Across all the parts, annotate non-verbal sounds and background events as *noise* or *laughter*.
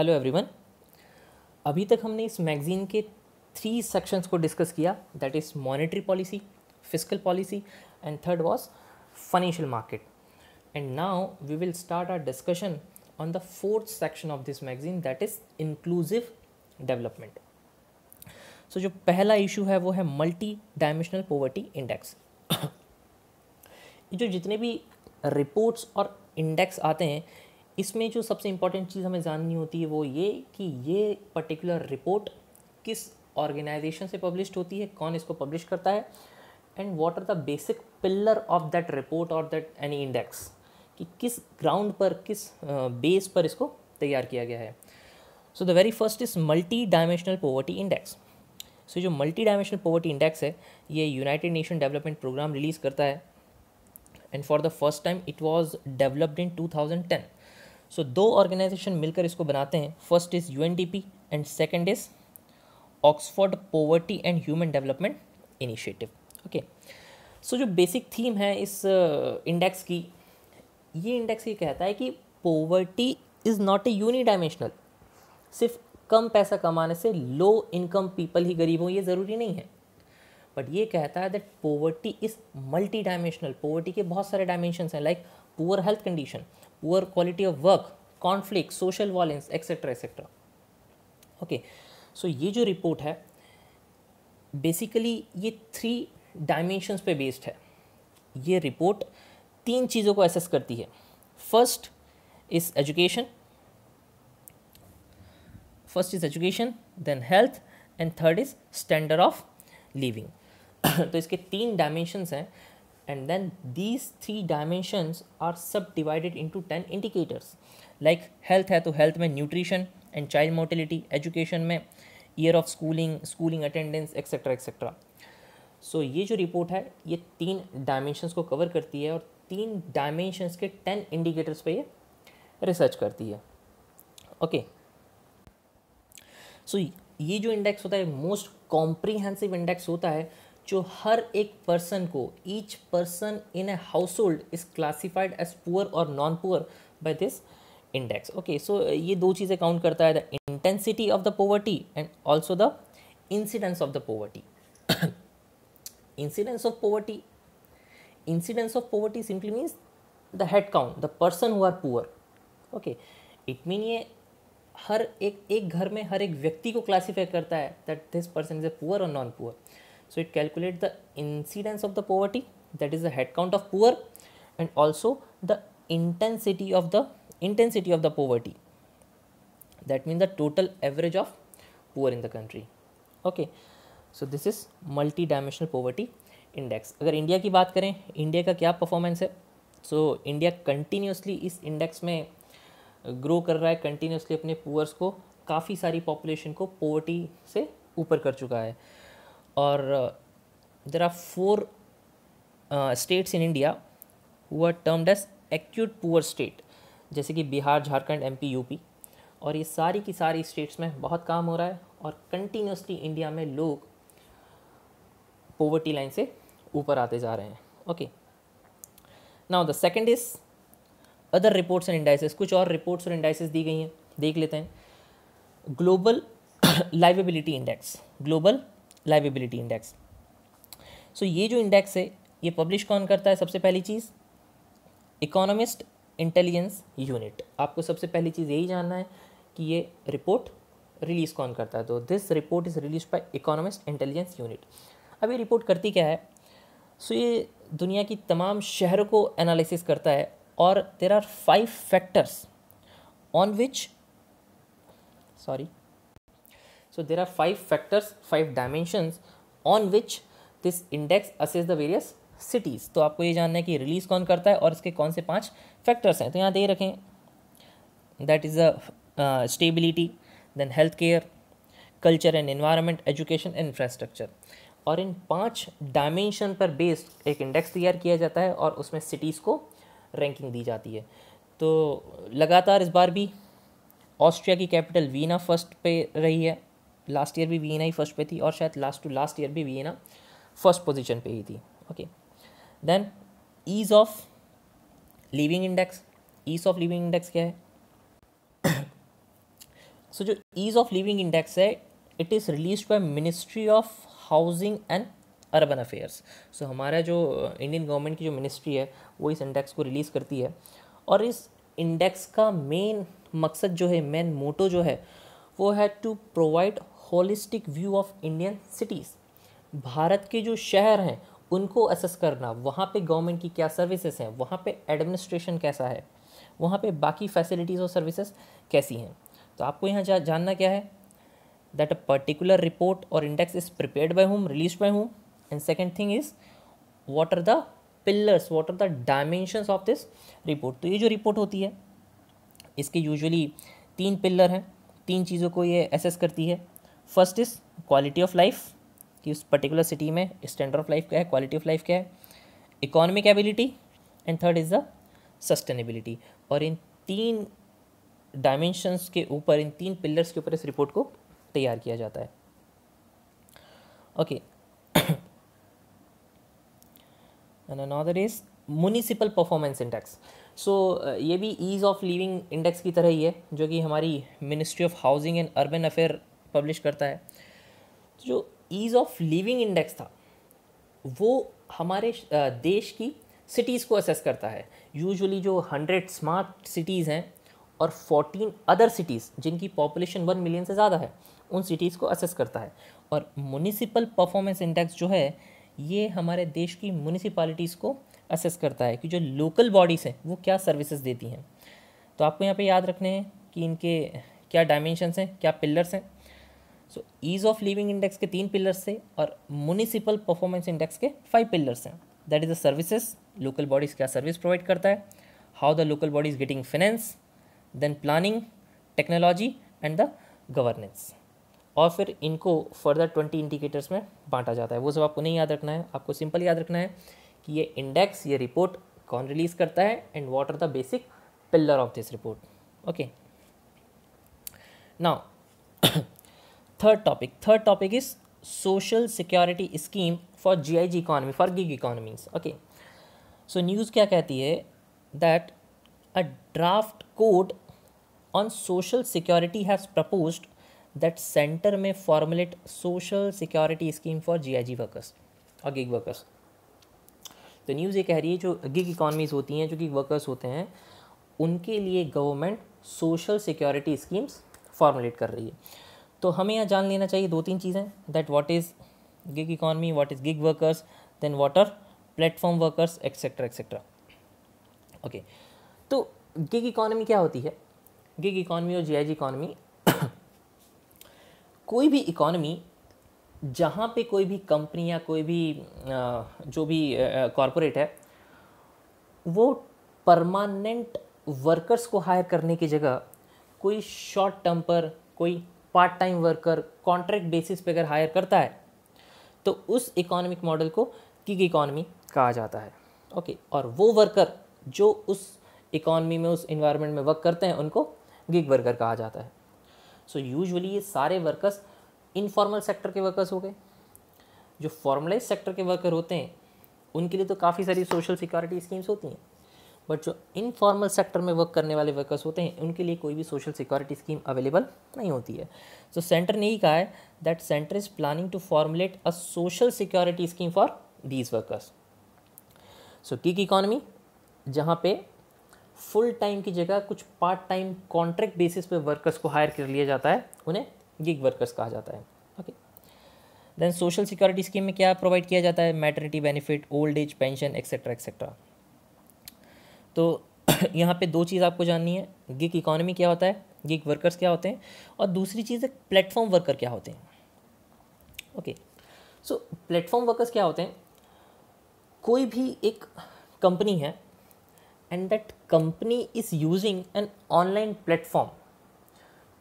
Hello everyone अभी तक हमने इस मैगज़ीन के थ्री सेक्शंस को डिस्कस किया that is monetary policy physical policy and third was financial market and now we will start our discussion on the fourth section of this magazine that is inclusive development so जो पहला issue है वो है multi dimensional poverty index जो जितने भी reports और index आते हैं इसमें जो सबसे इम्पोर्टेंट चीज़ हमें जाननी होती है वो ये कि ये पर्टिकुलर रिपोर्ट किस ऑर्गेनाइजेशन से पब्लिश होती है कौन इसको पब्लिश करता है and what are the basic pillar of that report और दैट एनी इंडेक्स कि किस ग्राउंड पर किस बेस पर इसको तैयार किया गया है so the very first is multi dimensional poverty index so जो मल्टी डायमेंशनल पोवर्टी इंडेक्स है ये United Nation Development Programme release करता है and for the first time it was developed in two thousand ten so दो organisation मिलकर इसको बनाते हैं first is U and second is Oxford poverty and human development initiative okay so जो basic theme है इस इंडेक्स uh, की ये इंडेक्स ये कहता है कि poverty is not a uni dimensional सिर्फ कम पैसा कमाने से लो इनकम पीपल ही गरीब हों ये ज़रूरी नहीं है बट ये कहता है that poverty is multi dimensional poverty के बहुत सारे डायमेंशन हैं like like, poor health condition, poor quality of work, conflict, social violence, etc. etc. Okay, so ये जो report है basically ये three dimensions पे based है ये report तीन चीज़ों को assess करती है first is education first is education then health and third is standard of living तो इसके तीन dimensions हैं and then these three dimensions are subdivided into 10 indicators like health hai to health mein nutrition and child mortality education mein year of schooling schooling attendance etc etc so, ye jo report hai ye teen dimensions ko cover karti hai aur teen dimensions ke 10 indicators pe ye research karti hai okay. so, ये जो index होता है most comprehensive index होता है जो हर एक person को each person in a household is classified as poor और non poor by this index okay so ये दो चीज़ें काउंट करता है the intensity of the poverty and also the incidence of the poverty incidence of poverty incidence of poverty simply means the head count the person who are poor okay it mean ये हर एक एक घर में हर एक व्यक्ति को classify करता है that this person is a poor और non poor so it calculate the incidence of the poverty that is the head count of poor and also the intensity of the intensity of the poverty that means the total average of poor in the country okay so this is multi dimensional poverty index agar india ki baat kare india ka kya performance hai so, india continuously is index mein grow kar raha hai continuously apne poors ko काफ़ी सारी population को poverty से ऊपर कर चुका है और there are four states in India who are termed as acute poor state जैसे कि बिहार झारखंड एमपी यूपी और ये सारी की सारी स्टेट्स में बहुत काम हो रहा है और कंटिन्यूसली इंडिया में लोग पोवर्टी लाइन से ऊपर आते जा रहे हैं okay now the second is other reports and indices कुछ और रिपोर्ट्स और इंडाइसिस दी गई हैं देख लेते हैं global liveability index global liveability index so ये जो इंडेक्स है ये पब्लिश कौन करता है सबसे पहली चीज़ इकोनॉमिस्ट इंटेलिजेंस यूनिट आपको सबसे पहली चीज़ यही जानना है कि ये रिपोर्ट रिलीज़ कौन करता है तो this report is release by Economist Intelligence Unit अब ये रिपोर्ट करती क्या है सो so, ये दुनिया की तमाम शहरों को एनालिसिस करता है और there are five factors on which sorry So there are five factors, five dimensions on which this index assess the various cities. तो आपको ये जानना है कि release कौन करता है और इसके कौन से पांच factors हैं तो यहाँ दे रखें that is the uh, stability, then healthcare, culture and environment, education and infrastructure. और इन पांच डायमेंशन पर बेस्ड एक इंडेक्स तैयार किया जाता है और उसमें सिटीज़ को रैंकिंग दी जाती है तो लगातार इस बार भी ऑस्ट्रिया की कैपिटल वीना फर्स्ट पे रही है लास्ट ईयर भी वीना ही फर्स्ट पे थी और शायद लास्ट टू लास्ट ईयर भी वीना फर्स्ट पोजीशन पे ही थी okay then ease of living index ease of living index क्या है सो *coughs* so, जो ईज ऑफ लिविंग इंडेक्स है it is release by Ministry of Housing and Urban Affairs so हमारा जो इंडियन uh, गवर्नमेंट की जो मिनिस्ट्री है वो इस इंडेक्स को रिलीज़ करती है और इस इंडेक्स का मेन मकसद जो है मेन मोटो जो है वो है to provide holistic view of Indian cities Bharat के जो शहर हैं उनको असेस करना वहाँ पे गवर्नमेंट की क्या सर्विसेज हैं वहाँ पे एडमिनिस्ट्रेशन कैसा है वहाँ पे बाकी फैसिलिटीज़ और सर्विसेज कैसी हैं तो आपको यहाँ जा, जानना क्या है दैट अ पर्टिकुलर रिपोर्ट और index is prepared by home release by home and second thing is what are the pillars what are the dimensions of this report तो ये जो रिपोर्ट होती है इसके यूजली तीन पिलर हैं तीन चीज़ों को ये एसेस करती है first is quality of life कि उस पर्टिकुलर सिटी में स्टैंडर्ड ऑफ लाइफ क्या है क्वालिटी ऑफ लाइफ क्या है economic ability and third is the sustainability और इन तीन डायमेंशंस के ऊपर इन तीन पिलर्स के ऊपर इस रिपोर्ट को तैयार किया जाता है okay and another is municipal performance index so ये भी ईज़ ऑफ लिविंग इंडेक्स की तरह ही है जो कि हमारी Ministry of Housing and Urban Affair publish करता है तो जो ईज़ ऑफ लिविंग इंडेक्स था वो हमारे देश की सिटीज़ को असेस करता है यूजुअली जो हंड्रेड स्मार्ट सिटीज़ हैं और फोर्टीन अदर सिटीज़ जिनकी पॉपुलेशन वन मिलियन से ज़्यादा है उन सिटीज़ को असेस करता है और म्यूनिसिपल परफॉर्मेंस इंडेक्स जो है ये हमारे देश की म्यूनिसिपालिटीज़ को असेस करता है कि जो लोकल बॉडीज़ हैं वो क्या सर्विसेज देती हैं तो आपको यहाँ पे याद रखने हैं कि इनके क्या डायमेंशनस हैं क्या पिलर्स हैं so ease of living index के तीन पिलर्स से और म्यूनिसिपल परफॉर्मेंस इंडेक्स के फाइव पिलर्स हैं that is the services local bodies क्या सर्विस प्रोवाइड करता है how the local body is getting finance then planning technology and the governance और फिर इनको फर्दर ट्वेंटी इंडिकेटर्स में बांटा जाता है वो सब आपको नहीं याद रखना है आपको सिंपल याद रखना है कि ये इंडेक्स ये रिपोर्ट कौन रिलीज़ करता है and what are the basic pillar of this report okay now third topic third topic is social security scheme for G I G economy for gig economies okay so news क्या कहती है that a draft code on social security has propose that centre में formulate social security scheme for G I G workers और gig workers तो news ये कह रही है जो गिग इकॉनमीज होती हैं जो गिग वर्कर्स होते हैं उनके लिए government social security schemes formulate कर रही है तो हमें यहाँ जान लेना चाहिए दो तीन चीज़ें that what is gig economy what is gig workers then what are platform workers etcetera etcetera okay तो गिग इकॉनमी क्या होती है गिग इकॉनमी और जी आई जी इकॉनमी कोई भी इकॉनमी जहाँ पे कोई भी कंपनी या कोई भी जो भी कॉरपोरेट है वो परमानेंट वर्कर्स को हायर करने की जगह कोई शॉर्ट टर्म पर कोई part time worker contract basis पे अगर हायर करता है तो उस इकोनॉमिक मॉडल को गिग इकॉनमी कहा जाता है ओके और वो वर्कर जो उस इकॉनमी में उस इन्वायरमेंट में वर्क करते हैं उनको गिग वर्कर कहा जाता है सो so, यूजुअली ये सारे वर्कर्स इनफॉर्मल सेक्टर के वर्कर्स हो गए जो फॉर्मलाइज सेक्टर के वर्कर होते हैं उनके लिए तो काफ़ी सारी सोशल सिक्योरिटी स्कीम्स होती हैं बट जो इनफॉर्मल सेक्टर में वर्क करने वाले वर्कर्स होते हैं उनके लिए कोई भी सोशल सिक्योरिटी स्कीम अवेलेबल नहीं होती है सो सेंटर ने ही कहा है that centre is planning to formulate a social security scheme for these workers so gig economy जहाँ पे फुल टाइम की जगह कुछ पार्ट टाइम कॉन्ट्रैक्ट बेसिस पे वर्कर्स को हायर कर लिया जाता है उन्हें गिग वर्कर्स कहा जाता है okay then social security scheme में क्या प्रोवाइड किया जाता है maternity benefit old age pension etcetera etcetera तो *clears throat* यहाँ पे दो चीज़ आपको जाननी है गिग इकोनॉमी क्या होता है गिग वर्कर्स क्या होते हैं और दूसरी चीज़ है प्लेटफॉर्म वर्कर क्या होते हैं ओके सो प्लेटफॉर्म वर्कर्स क्या होते हैं कोई भी एक कंपनी है and that company is using an online platform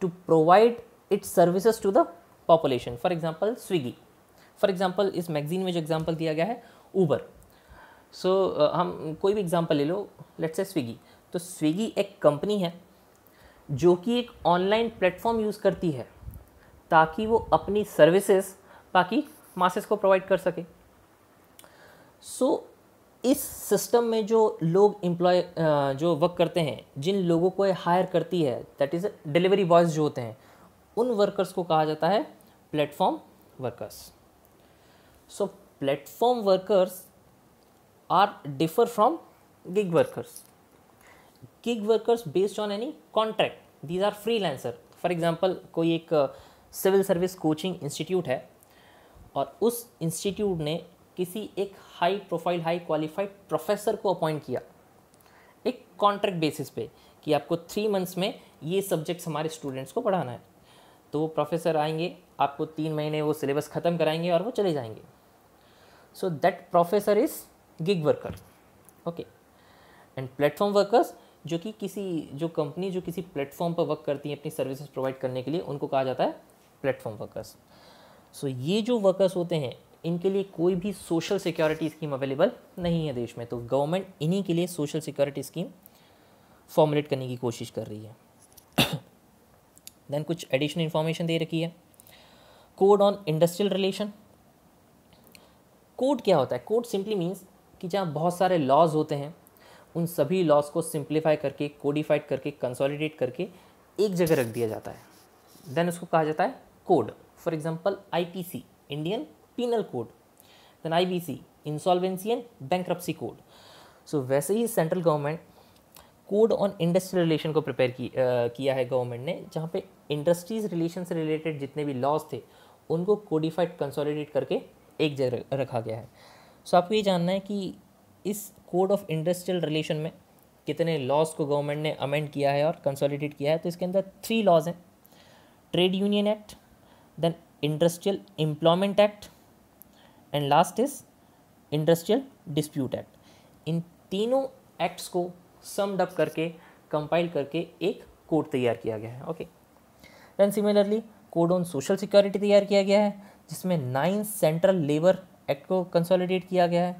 to provide its services to the population for example Swiggy for example इस मैगजीन में जो एग्जाम्पल दिया गया है ऊबर सो so, uh, हम कोई भी एग्जांपल ले लो लेट्स से स्विगी तो स्विगी एक कंपनी है जो कि एक ऑनलाइन प्लेटफॉर्म यूज़ करती है ताकि वो अपनी सर्विसेज बाकी मासेस को प्रोवाइड कर सके सो so, इस सिस्टम में जो लोग एम्प्लॉय uh, जो वर्क करते हैं जिन लोगों को हायर करती है दैट इज़ डिलीवरी बॉयज़ जो होते हैं उन वर्कर्स को कहा जाता है platform workers so platform workers are differ from gig workers gig workers based on any contract these are freelancer for example कोई एक सिविल सर्विस कोचिंग इंस्टीट्यूट है और उस इंस्टीट्यूट ने किसी एक high profile high qualified professor को appoint किया एक कॉन्ट्रैक्ट बेसिस पे कि आपको थ्री मंथ्स में ये सब्जेक्ट्स हमारे स्टूडेंट्स को पढ़ाना है तो वो प्रोफेसर आएंगे आपको तीन महीने वो सिलेबस ख़त्म कराएंगे और वो चले जाएंगे so that professor is gig worker okay and platform workers जो कि किसी जो कंपनी जो किसी प्लेटफॉर्म पर वर्क करती है अपनी सर्विसेज प्रोवाइड करने के लिए उनको कहा जाता है प्लेटफॉर्म वर्कर्स सो ये जो वर्कर्स होते हैं इनके लिए कोई भी सोशल सिक्योरिटी स्कीम अवेलेबल नहीं है देश में तो गवर्नमेंट इन्हीं के लिए सोशल सिक्योरिटी स्कीम फॉर्मुलेट करने की कोशिश कर रही है देन कुछ एडिशनल इन्फॉर्मेशन दे रखी है code on industrial relation code क्या होता है कोड सिंपली मीन्स कि जहाँ बहुत सारे लॉज होते हैं उन सभी लॉज को सिंप्लीफाई करके कोडिफाइड करके कंसोलिडेट करके एक जगह रख दिया जाता है देन उसको कहा जाता है code for example I Indian Penal Code then I B C insolvency and bankruptcy code so वैसे ही central government code on industrial relation को प्रिपेयर की, किया है गवर्नमेंट ने जहाँ पे इंडस्ट्रीज रिलेशन से रिलेटेड जितने भी लॉज थे उनको कोडिफाइड कंसोलिडेट करके एक जगह रखा गया है सो आपको ये जानना है कि इस कोड ऑफ इंडस्ट्रियल रिलेशन में कितने लॉज को गवर्नमेंट ने अमेंड किया है और कंसोलिडेट किया है तो इसके अंदर थ्री लॉज हैं trade union act then industrial employment act and last is industrial dispute act इन तीनों एक्ट्स को समड अप करके कंपाइल करके एक कोड तैयार किया गया है okay then similarly code on social security तैयार किया गया है जिसमें नाइन सेंट्रल लेबर एक्ट को कंसोलिडेट किया गया है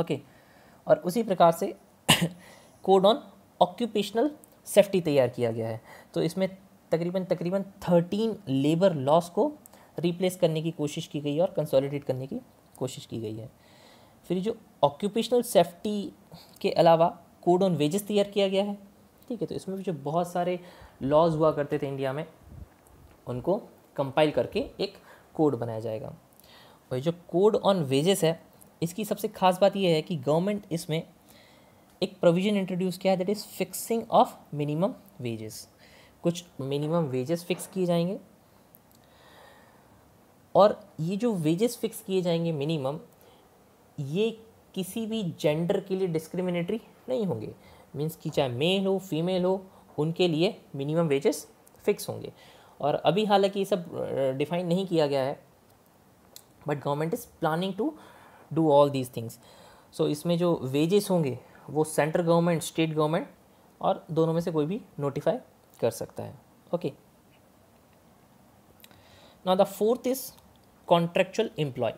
ओके और उसी प्रकार से कोड ऑन ऑक्यूपेशनल सेफ्टी तैयार किया गया है तो इसमें तकरीबन तकरीबन थर्टीन लेबर लॉस को रिप्लेस करने की कोशिश की गई है और कंसोलिडेट करने की कोशिश की गई है फिर जो ऑक्यूपेशनल सेफ्टी के अलावा कोड ऑन वेजेस तैयार किया गया है ठीक है तो इसमें भी जो बहुत सारे लॉज हुआ करते थे इंडिया में उनको कंपाइल करके एक कोड बनाया जाएगा और जो कोड ऑन वेजेस है इसकी सबसे खास बात यह है कि गवर्नमेंट इसमें एक प्रोविज़न इंट्रोड्यूस किया है that is fixing of minimum wages कुछ मिनिमम वेजेस फिक्स किए जाएंगे और ये जो वेजेस फिक्स किए जाएंगे मिनिमम ये किसी भी जेंडर के लिए डिस्क्रिमिनेटरी नहीं होंगे मीन्स कि चाहे मेल हो फीमेल हो उनके लिए मिनिमम वेजेस फिक्स होंगे और अभी हालांकि ये सब डिफाइन नहीं किया गया है but government is planning to do all these things so इसमें जो वेजेस होंगे वो सेंट्रल गवर्नमेंट स्टेट गवर्नमेंट और दोनों में से कोई भी नोटिफाई कर सकता है okay now the fourth is contractual employ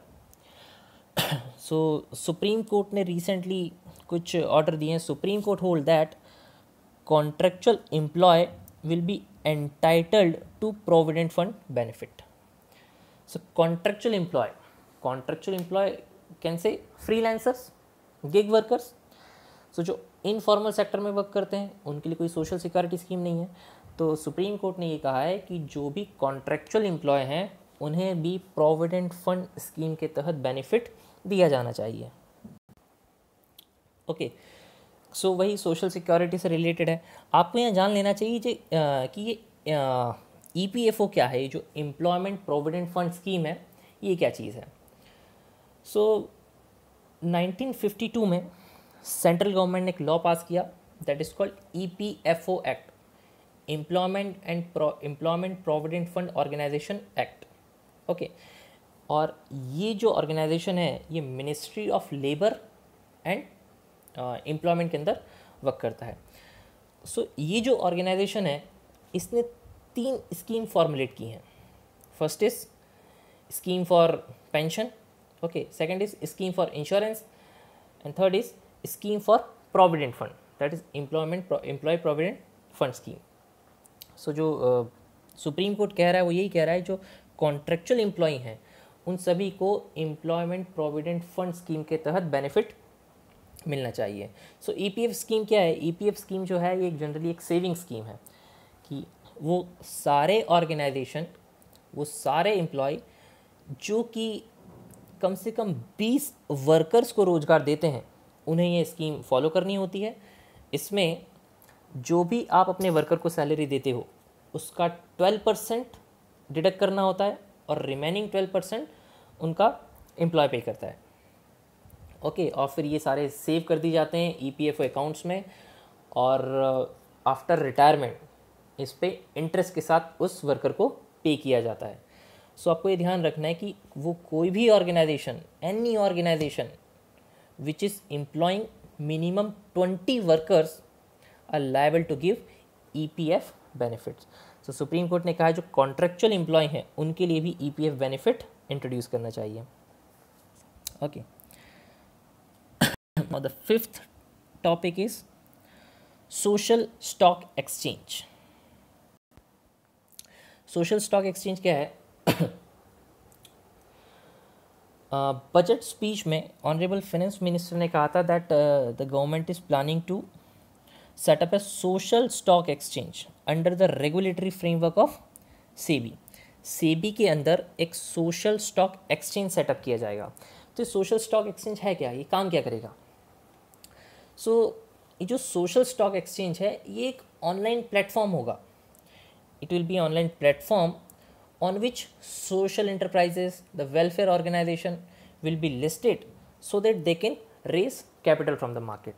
so supreme court ने रिसेंटली कुछ ऑर्डर दिए हैं supreme court hold that contractual employ will be entitled to provident fund benefit So contractual employee, contractual employee can say freelancers, gig workers. So जो informal sector में work करते हैं उनके लिए कोई सोशल सिक्योरिटी स्कीम नहीं है तो सुप्रीम कोर्ट ने ये कहा है कि जो भी कॉन्ट्रेक्चुअल इम्प्लॉय हैं उन्हें भी प्रोविडेंट फंड स्कीम के तहत बेनिफिट दिया जाना चाहिए ओके सो वही सोशल सिक्योरिटी से रिलेटेड है आपको यहाँ जान लेना चाहिए कि ये ई e क्या है ये जो एम्प्लॉयमेंट प्रोविडेंट फंड स्कीम है ये क्या चीज़ है सो so, 1952 में सेंट्रल गवर्नमेंट ने एक लॉ पास किया that is called E P F O act employment and employment provident fund organisation act okay और ये जो ऑर्गेनाइजेशन है ये ministry of labour and employment के अंदर वर्क करता है सो so, ये जो ऑर्गेनाइजेशन है इसने तीन स्कीम फॉर्मुलेट की हैं first is scheme for pension okay second is scheme for insurance and third is scheme for provident fund that is employment employ provident fund scheme so जो supreme court कह रहा है वो यही कह रहा है जो कॉन्ट्रेक्चुअल एम्प्लॉय हैं उन सभी को एम्प्लॉयमेंट प्रोविडेंट फंड स्कीम के तहत बेनिफिट मिलना चाहिए so E P F scheme क्या है ई पी एफ स्कीम जो है ये जनरली एक सेविंग स्कीम है कि वो सारे ऑर्गेनाइजेशन वो सारे एम्प्लॉय जो कि कम से कम 20 वर्कर्स को रोज़गार देते हैं उन्हें ये स्कीम फॉलो करनी होती है इसमें जो भी आप अपने वर्कर को सैलरी देते हो उसका 12 परसेंट डिडक्ट करना होता है और रिमेनिंग 12 परसेंट उनका एम्प्लॉय पे करता है ओके और फिर ये सारे सेव कर दिए जाते हैं ई अकाउंट्स में और आफ्टर रिटायरमेंट इस पर इंटरेस्ट के साथ उस वर्कर को पे किया जाता है सो so, आपको ये ध्यान रखना है कि वो कोई भी organisation any organisation which is employing minimum twenty workers are liable to give E P F benefits so supreme court ने कहा जो कॉन्ट्रेक्चुअल एम्प्लॉय हैं उनके लिए भी E P F benefit introduce करना चाहिए okay the fifth topic is social stock exchange social stock exchange क्या है बजट *coughs* स्पीच uh, में ऑनरेबल फाइनेंस मिनिस्टर ने कहा था that the government is planning to setup A social stock exchange under the regulatory framework of SEBI SEBI के अंदर एक social stock exchange setup किया जाएगा तो सोशल स्टॉक एक्सचेंज है क्या ये काम क्या करेगा सो so, ये जो सोशल स्टॉक एक्सचेंज है ये एक ऑनलाइन प्लेटफॉर्म होगा it will be online platform on which social enterprises, the welfare organization will be listed so that they can raise capital from the market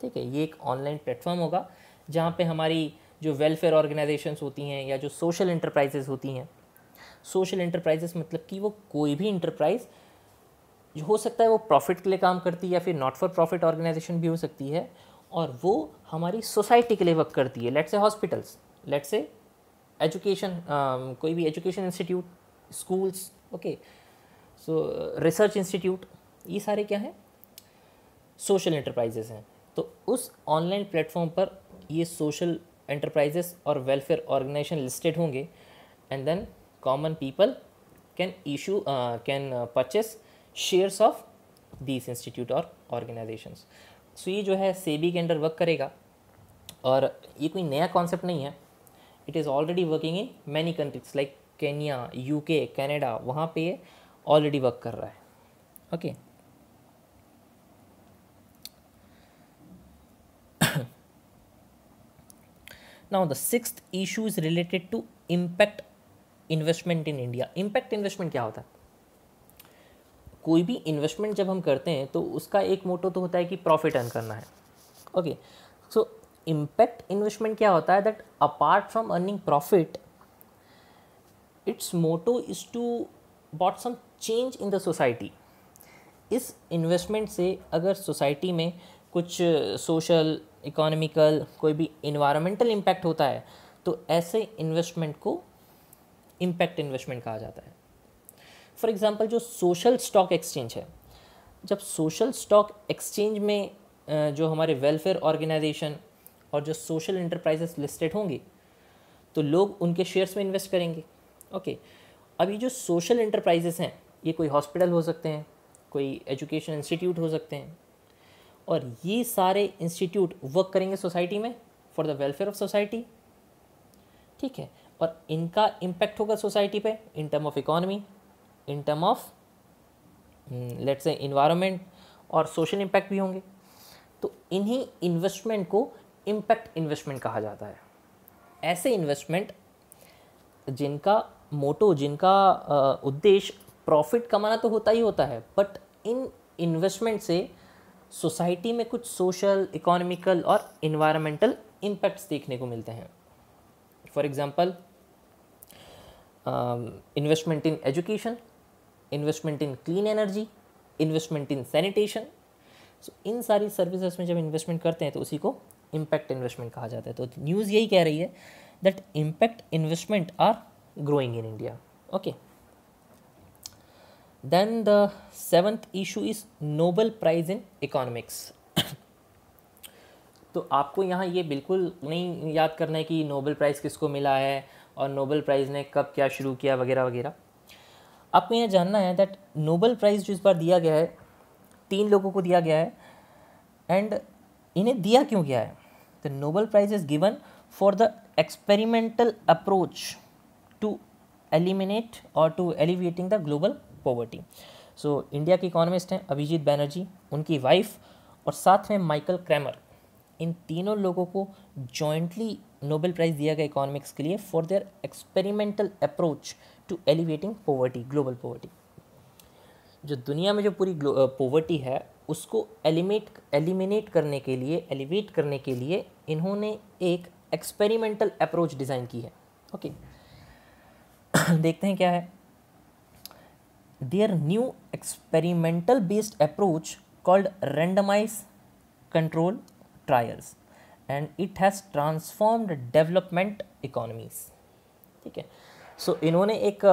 ठीक है ये एक ऑनलाइन प्लेटफॉर्म होगा जहाँ पे हमारी जो वेलफेयर ऑर्गेनाइजेशंस होती हैं या जो सोशल इंटरप्राइजेज होती हैं सोशल इंटरप्राइजेस मतलब कि वो कोई भी इंटरप्राइज जो हो सकता है वो प्रॉफिट के लिए काम करती है या फिर नॉट फॉर प्रॉफिट ऑर्गेनाइजेशन भी हो सकती है और वो हमारी सोसाइटी के लिए वर्क करती है let's a hospitals let's a education um, कोई भी education institute schools okay so research institute ये सारे क्या हैं सोशल इंटरप्राइजेज हैं तो उस ऑनलाइन प्लेटफॉर्म पर ये सोशल एंटरप्राइजेस और वेलफेयर ऑर्गेनाइजेशन लिस्टेड होंगे and then common people can issue can purchase shares of these institute और ऑर्गेनाइजेशंस सो ये जो है सेबी के अंडर वर्क करेगा और ये कोई नया कॉन्सेप्ट नहीं है it is already working in many countries like Kenya UK Canada वहाँ पर ऑलरेडी वर्क कर रहा है okay okay. *coughs* now the sixth issue is related to impact investment in india impact क्या होता है कोई भी इन्वेस्टमेंट जब हम करते हैं तो उसका एक मोटो तो होता है कि प्रॉफिट अर्न करना है ओके सो इम्पैक्ट इन्वेस्टमेंट क्या होता है that apart from earning profit it's motto is to bought some change in the society इस इन्वेस्टमेंट से अगर सोसाइटी में कुछ सोशल uh, इकोनॉमिकल कोई भी इन्वायरमेंटल इम्पैक्ट होता है तो ऐसे इन्वेस्टमेंट को इम्पैक्ट इन्वेस्टमेंट कहा जाता है फॉर एग्ज़ाम्पल जो सोशल स्टॉक एक्सचेंज है जब सोशल स्टॉक एक्सचेंज में uh, जो हमारे वेलफेयर ऑर्गेनाइजेशन और जो सोशल इंटरप्राइजेस लिस्टेड होंगे तो लोग उनके शेयर्स में इन्वेस्ट करेंगे ओके अब ये जो सोशल इंटरप्राइजेस हैं ये कोई हॉस्पिटल हो सकते हैं कोई एजुकेशन इंस्टीट्यूट हो सकते हैं और ये सारे इंस्टीट्यूट वर्क करेंगे सोसाइटी में for the welfare of society ठीक है और इनका इम्पैक्ट होगा सोसाइटी पे in term of economy in term of let's say environment और सोशल इम्पैक्ट भी होंगे तो इन्हीं इन्वेस्टमेंट को इम्पैक्ट इन्वेस्टमेंट कहा जाता है ऐसे इन्वेस्टमेंट जिनका मोटो जिनका उद्देश्य प्रॉफिट कमाना तो होता ही होता है बट इन इन्वेस्टमेंट से सोसाइटी में कुछ सोशल इकोनॉमिकल और इन्वायरमेंटल इम्पैक्ट्स देखने को मिलते हैं for example investment in education investment in clean energy investment in sanitation so इन सारी सर्विसेज में जब इन्वेस्टमेंट करते हैं तो उसी को इम्पैक्ट इन्वेस्टमेंट कहा जाता है तो न्यूज़ यही कह रही है that impact investment are growing in India okay then the seventh issue is Nobel prize in economics तो आपको यहाँ ये बिल्कुल नहीं याद करना है कि नोबल प्राइज़ किसको मिला है और नोबल प्राइज़ ने कब क्या शुरू किया वगैरह वगैरह आपको यह जानना है दैट नोबल प्राइज़ जो इस बार दिया गया है तीन लोगों को दिया गया है एंड इन्हें दिया क्यों गया है the Nobel prize is given for the experimental approach to eliminate और to alleviating the global poverty so India के इकोनॉमिस्ट हैं अभिजीत बैनर्जी उनकी वाइफ और साथ में माइकल क्रैमर इन तीनों लोगों को जॉइंटली नोबेल प्राइज़ दिया गया इकोनॉमिक्स के लिए for their experimental approach to elevating poverty global poverty जो दुनिया में जो पूरी पोवर्टी है उसको एलिमेट एलिमिनेट करने के लिए एलिवेट करने के लिए इन्होंने एक एक्सपेरिमेंटल अप्रोच डिज़ाइन की है ओके okay. *clears throat* देखते हैं क्या है their new experimental based approach called randomise control trials and it has transformed development economies ठीक है सो so, इन्होंने एक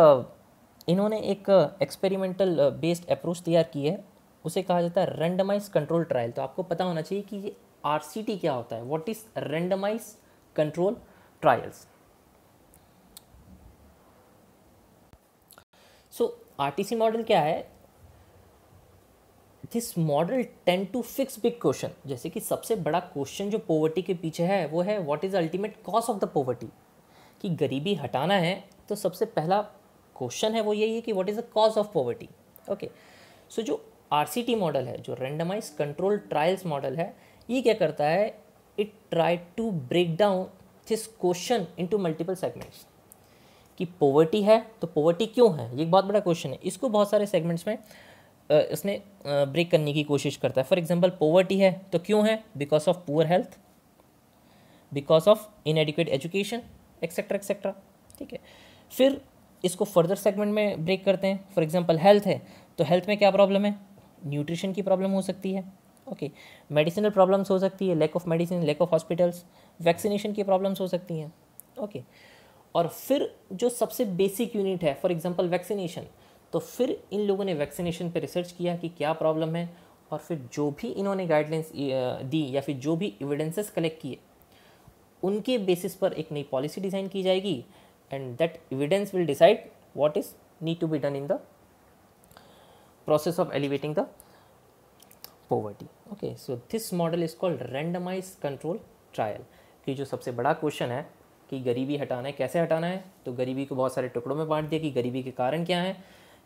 इन्होंने एक एक्सपेरिमेंटल बेस्ड अप्रोच तैयार की है उसे कहा जाता है रेंडमाइज कंट्रोल ट्रायल तो आपको पता होना चाहिए कि ये आर क्या होता है what is randomise control trials so R model क्या है this model tend to fix big question जैसे कि सबसे बड़ा क्वेश्चन जो पोवर्टी के पीछे है वो है what is ultimate cause of the poverty कि गरीबी हटाना है तो सबसे पहला क्वेश्चन है वो यही है कि what is the cause of poverty okay so जो आर मॉडल है जो रेंडमाइज कंट्रोल ट्रायल्स मॉडल है ये क्या करता है it try to break down this question into multiple segments कि पोवर्टी है तो पोवर्टी क्यों है ये एक बहुत बड़ा क्वेश्चन है इसको बहुत सारे सेगमेंट्स में इसने ब्रेक करने की कोशिश करता है फॉर एग्जाम्पल पोवर्टी है तो क्यों है because of poor health because of inadequate education etcetera etcetera ठीक है फिर इसको फर्दर सेगमेंट में ब्रेक करते हैं फॉर एग्जाम्पल हेल्थ है तो हेल्थ में क्या प्रॉब्लम है न्यूट्रिशन की प्रॉब्लम हो सकती है ओके मेडिसिनल प्रॉब्लम्स हो सकती है lack of medicine lack of hospitals vaccination की प्रॉब्लम्स हो सकती हैं ओके okay. और फिर जो सबसे बेसिक यूनिट है फॉर एग्जांपल वैक्सीनेशन तो फिर इन लोगों ने वैक्सीनेशन पर रिसर्च किया कि क्या प्रॉब्लम है और फिर जो भी इन्होंने गाइडलाइंस दी या फिर जो भी एविडेंसेस कलेक्ट किए उनके बेसिस पर एक नई पॉलिसी डिज़ाइन की जाएगी and that evidence will decide what is need to be done in the process of alleviating the poverty okay so this model is called randomized control trial कि जो सबसे बड़ा क्वेश्चन है कि गरीबी हटाना है कैसे हटाना है तो गरीबी को बहुत सारे टुकड़ों में बांट दिया कि गरीबी के कारण क्या है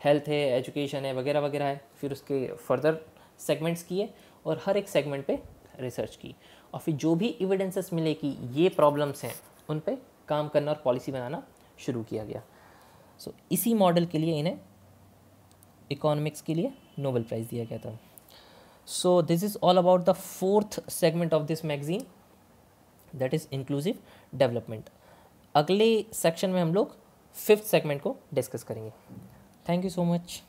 हेल्थ है एजुकेशन है वगैरह वगैरह है फिर उसके फर्दर सेगमेंट्स किए और हर एक सेगमेंट पे रिसर्च की और फिर जो भी एविडेंसेस मिले कि ये प्रॉब्लम्स हैं उन पर काम करना और पॉलिसी बनाना शुरू किया गया सो so, इसी मॉडल के लिए इन्हें इकोनॉमिक्स के लिए नोबेल प्राइज़ दिया गया था so this is all about the fourth segment of this magazine that is inclusive development अगले सेक्शन में हम लोग फिफ्थ सेगमेंट को डिस्कस करेंगे थैंक यू सो मच